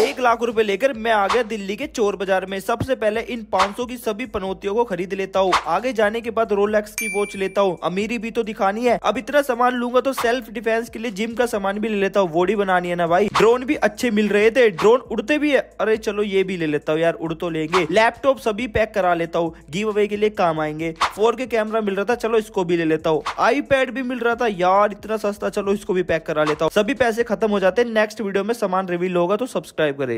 एक लाख रुपए लेकर मैं आ गया दिल्ली के चोर बाजार में सबसे पहले इन 500 की सभी पनौतियों को खरीद लेता हूँ आगे जाने के बाद रोलेक्स की वॉच लेता हूँ अमीरी भी तो दिखानी है अब इतना सामान लूंगा तो सेल्फ डिफेंस के लिए जिम का सामान भी ले लेता हूँ बॉडी बनानी है ना भाई ड्रोन भी अच्छे मिल रहे थे ड्रोन उड़ते भी है अरे चलो ये भी ले लेता हूँ यार उड़ तो लेंगे लैपटॉप सभी पैक करा लेता हूँ गिव अवे के लिए काम आएंगे फोर के कैमरा मिल रहा था चलो इसको भी ले लेता हूँ आई भी मिल रहा था यार इतना सस्ता चलो इसको भी पैक करा लेता हूँ सभी पैसे खत्म हो जाते हैं नेक्स्ट वीडियो में सामान रिव्यू होगा तो सब्सक्राइब सब्सक्राइब करें